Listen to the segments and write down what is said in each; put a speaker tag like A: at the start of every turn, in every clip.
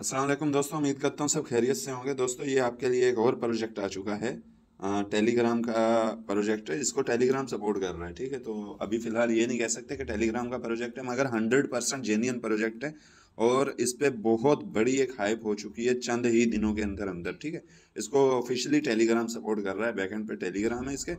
A: असलम दोस्तों उम्मीद करता हूँ सब खैरियत से होंगे दोस्तों ये आपके लिए एक और प्रोजेक्ट आ चुका है टेलीग्राम का प्रोजेक्ट है जिसको टेलीग्राम सपोर्ट कर रहा है ठीक है तो अभी फ़िलहाल ये नहीं कह सकते कि टेलीग्राम का प्रोजेक्ट है मगर हंड्रेड परसेंट जेन्यन प्रोजेक्ट है और इस पर बहुत बड़ी एक हाइप हो चुकी है चंद ही दिनों के अंदर अंदर ठीक है इसको ऑफिशियली टेलीग्राम सपोर्ट कर रहा है बैकेंड पे टेलीग्राम है इसके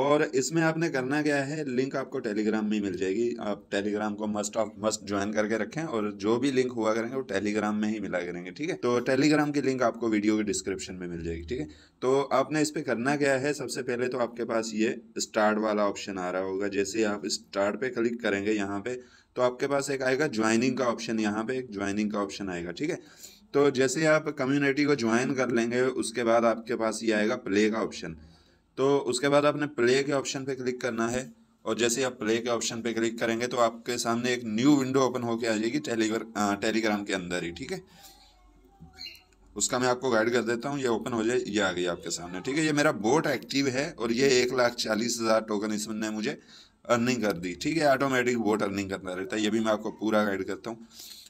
A: और इसमें आपने करना क्या है लिंक आपको टेलीग्राम में मिल जाएगी आप टेलीग्राम को मस्ट ऑफ मस्ट ज्वाइन करके रखें और जो भी लिंक हुआ करेंगे वो टेलीग्राम में ही मिला करेंगे ठीक है तो टेलीग्राम की लिंक आपको वीडियो के डिस्क्रिप्शन में मिल जाएगी ठीक है तो आपने इस पर करना क्या है सबसे पहले तो आपके पास ये स्टार्ट वाला ऑप्शन आ रहा होगा जैसे आप स्टार्ट पे क्लिक करेंगे यहाँ पे तो आपके पास एक आएगा ज्वाइनिंग का ऑप्शन यहाँ पे एक ज्वाइनिंग का ऑप्शन आएगा ठीक है तो जैसे आप कम्युनिटी को ज्वाइन कर लेंगे उसके बाद आपके पास ये आएगा प्ले का ऑप्शन तो उसके बाद आपने प्ले के ऑप्शन पे क्लिक करना है और जैसे आप प्ले के ऑप्शन पे क्लिक करेंगे तो आपके सामने एक न्यू विंडो ओपन होके आ जाएगी टेलीग्र टेलीग्राम के अंदर ही ठीक है उसका मैं आपको गाइड कर देता हूँ ये ओपन हो जाए ये आ गई आपके सामने ठीक है ये मेरा बोट एक्टिव है और ये एक लाख चालीस हज़ार टोकन इसमें मुझे अर्निंग कर दी ठीक है ऑटोमेटिक बोट अर्निंग करना रहता है ये भी मैं आपको पूरा गाइड करता हूँ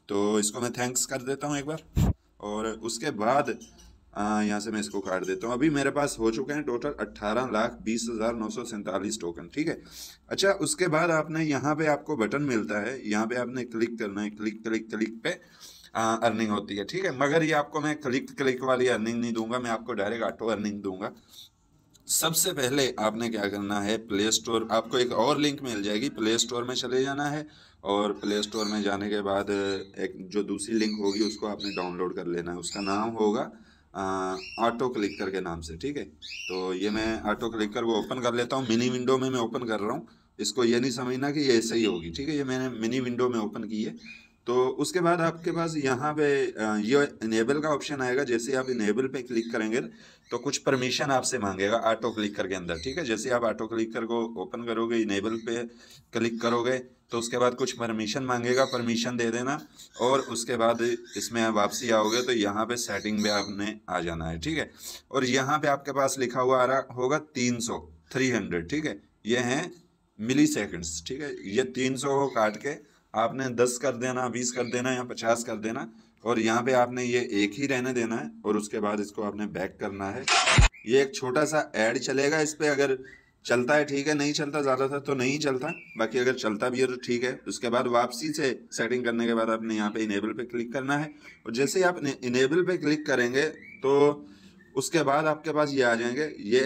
A: तो इसको मैं थैंक्स कर देता हूँ एक बार और उसके बाद हाँ, यहाँ से मैं इसको काट देता हूँ अभी मेरे पास हो चुके हैं टोटल अट्ठारह लाख बीस हज़ार नौ सौ सैंतालीस टोकन ठीक है अच्छा उसके बाद आपने यहाँ पे आपको बटन मिलता है यहाँ पे आपने क्लिक करना है क्लिक क्लिक क्लिक पे आ, हाँ, अर्निंग होती है ठीक है मगर ये आपको मैं क्लिक क्लिक वाली अर्निंग नहीं दूंगा मैं आपको डायरेक्ट ऑटो अर्निंग दूंगा सबसे पहले आपने क्या करना है प्ले स्टोर आपको एक और लिंक मिल जाएगी प्ले स्टोर में चले जाना है और प्ले स्टोर में जाने के बाद एक जो दूसरी लिंक होगी उसको आपने डाउनलोड कर लेना है उसका नाम होगा ऑटो क्लिक करके नाम से ठीक है तो ये मैं ऑटो क्लिक कर वो ओपन कर लेता हूँ मिनी विंडो में मैं ओपन कर रहा हूँ इसको ये नहीं समझना कि ये ऐसे ही होगी ठीक है ये मैंने मिनी विंडो में ओपन की है तो उसके बाद आपके पास यहाँ पे ये इनेबल का ऑप्शन आएगा जैसे आप इनेबल पे क्लिक करेंगे तो कुछ परमिशन आपसे मांगेगा ऑटो क्लिक करके अंदर ठीक है जैसे आप ऑटो क्लिक कर को ओपन करोगे इनेबल पे क्लिक करोगे तो उसके बाद कुछ परमिशन मांगेगा परमिशन दे देना और उसके बाद इसमें आप वापसी आओगे तो यहाँ पे सेटिंग पे आपने आ जाना है ठीक है और यहाँ पे आपके पास लिखा हुआ आ रहा होगा तीन सौ थ्री हंड्रेड ठीक है ये हैं मिली सेकेंड्स ठीक है ये तीन सौ को काट के आपने दस कर देना बीस कर देना या पचास कर देना और यहाँ पे आपने ये एक ही रहने देना है और उसके बाद इसको आपने बैक करना है ये एक छोटा सा ऐड चलेगा इस पर अगर चलता है ठीक है नहीं चलता ज़्यादातर तो नहीं चलता बाकी अगर चलता भी है तो ठीक है उसके बाद वापसी से सेटिंग करने के बाद आपने यहाँ पे इनेबल पे क्लिक करना है और जैसे ही आप इनेबल पे क्लिक करेंगे तो उसके बाद आपके पास ये आ जाएंगे ये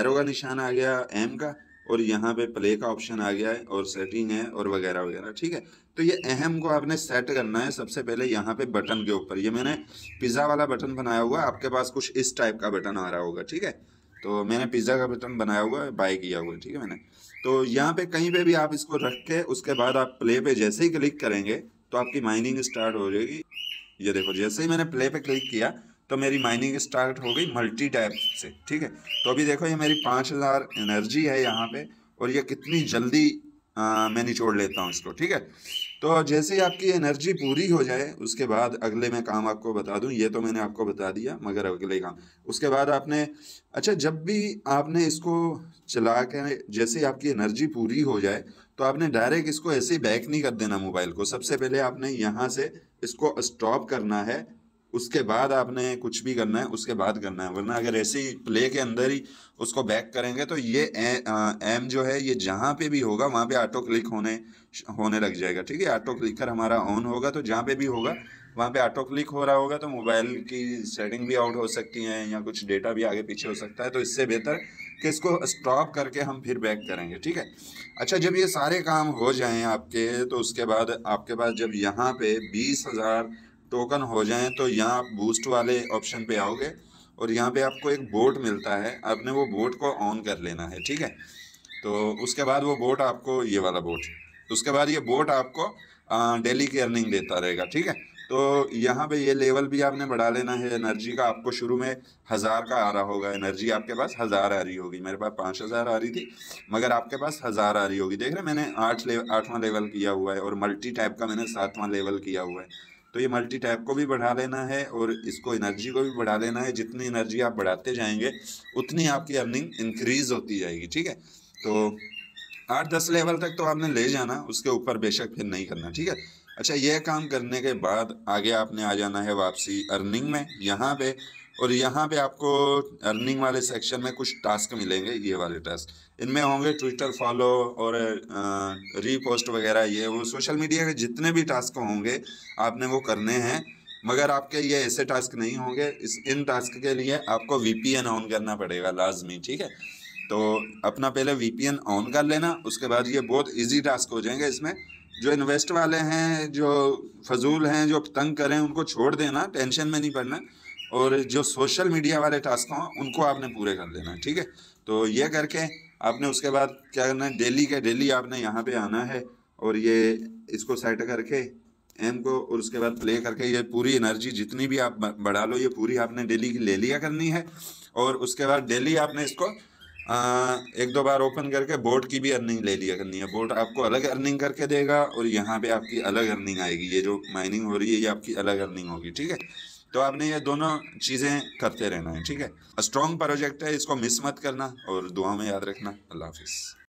A: एरो का निशान आ गया एम का और यहाँ पे प्ले का ऑप्शन आ गया है और सेटिंग है और वगैरह वगैरह ठीक है तो ये अहम को आपने सेट करना है सबसे पहले यहाँ पे बटन के ऊपर ये मैंने पिज़्ज़ा वाला बटन बनाया हुआ आपके पास कुछ इस टाइप का बटन आ रहा होगा ठीक है तो मैंने पिज़्ज़ा का बटन बनाया हुआ है बाय किया हुआ है ठीक है मैंने तो यहाँ पे कहीं पे भी आप इसको रख के उसके बाद आप प्ले पे जैसे ही क्लिक करेंगे तो आपकी माइनिंग स्टार्ट हो जाएगी ये देखो जैसे ही मैंने प्ले पे क्लिक किया तो मेरी माइनिंग स्टार्ट हो गई मल्टी टैप से ठीक है तो अभी देखो ये मेरी पाँच हज़ार एनर्जी है यहाँ पे और ये कितनी जल्दी आ, मैं निचोड़ लेता हूँ इसको ठीक है तो जैसे ही आपकी एनर्जी पूरी हो जाए उसके बाद अगले में काम आपको बता दूं ये तो मैंने आपको बता दिया मगर अगले काम उसके बाद आपने अच्छा जब भी आपने इसको चला के जैसे ही आपकी एनर्जी पूरी हो जाए तो आपने डायरेक्ट इसको ऐसे ही बैक नहीं कर देना मोबाइल को सबसे पहले आपने यहाँ से इसको स्टॉप करना है उसके बाद आपने कुछ भी करना है उसके बाद करना है वरना अगर ऐसे ही प्ले के अंदर ही उसको बैक करेंगे तो ये एम जो है ये जहाँ पे भी होगा वहाँ पे ऑटो क्लिक होने होने लग जाएगा ठीक है ऑटो क्लिकर हमारा ऑन होगा तो जहाँ पे भी होगा वहाँ पे ऑटो क्लिक हो रहा होगा तो मोबाइल की सेटिंग भी आउट हो सकती है या कुछ डेटा भी आगे पीछे हो सकता है तो इससे बेहतर कि इसको स्टॉप करके हम फिर बैक करेंगे ठीक है अच्छा जब ये सारे काम हो जाएँ आपके तो उसके बाद आपके पास जब यहाँ पे बीस हज़ार टोकन हो जाएं तो यहाँ आप बूस्ट वाले ऑप्शन पे आओगे और यहाँ पे आपको एक बोट मिलता है आपने वो बोट को ऑन कर लेना है ठीक है तो उसके बाद वो बोट आपको ये वाला बोट उसके बाद ये बोट आपको डेली की अर्निंग देता रहेगा ठीक है तो यहाँ पे ये लेवल भी आपने बढ़ा लेना है एनर्जी का आपको शुरू में हज़ार का आ रहा होगा एनर्जी आपके पास हज़ार आ रही होगी मेरे पास पाँच हज़ार आ रही थी मगर आपके पास हज़ार आ रही होगी देख रहे मैंने आठ ले आठवां लेवल किया हुआ है और मल्टी टाइप का मैंने सातवां लेवल किया हुआ है तो ये मल्टी टैप को भी बढ़ा लेना है और इसको एनर्जी को भी बढ़ा लेना है जितनी एनर्जी आप बढ़ाते जाएंगे उतनी आपकी अर्निंग इंक्रीज होती जाएगी ठीक है तो आठ दस लेवल तक तो आपने ले जाना उसके ऊपर बेशक फिर नहीं करना ठीक है अच्छा यह काम करने के बाद आगे आपने आ जाना है वापसी अर्निंग में यहाँ पे और यहाँ पे आपको अर्निंग वाले सेक्शन में कुछ टास्क मिलेंगे ये वाले टास्क इनमें होंगे ट्विटर फॉलो और रीपोस्ट वगैरह ये वो सोशल मीडिया के जितने भी टास्क होंगे आपने वो करने हैं मगर आपके ये ऐसे टास्क नहीं होंगे इस इन टास्क के लिए आपको वी ऑन करना पड़ेगा लाजमी ठीक है तो अपना पहले वी ऑन कर लेना उसके बाद ये बहुत ईजी टास्क हो जाएंगे इसमें जो इन्वेस्ट वाले हैं जो फजूल हैं जो तंग करें उनको छोड़ देना टेंशन में नहीं पड़ना और जो सोशल मीडिया वाले टास्क हों उनको आपने पूरे कर देना है ठीक है तो ये करके आपने उसके बाद क्या करना है डेली के डेली आपने यहाँ पे आना है और ये इसको सेट करके एम को और उसके बाद प्ले करके ये पूरी एनर्जी जितनी भी आप बढ़ा लो ये पूरी आपने डेली की ले लिया करनी है और उसके बाद डेली आपने इसको आ, एक दो बार ओपन करके बोर्ड की भी अर्निंग ले लिया करनी है बोर्ड आपको अलग अर्निंग करके देगा और यहाँ पे आपकी अलग अर्निंग आएगी ये जो माइनिंग हो रही है ये आपकी अलग अर्निंग होगी ठीक है तो आपने ये दोनों चीज़ें करते रहना है ठीक है स्ट्रॉन्ग प्रोजेक्ट है इसको मिस मत करना और दुआ में याद रखना अल्लाह हाफिज़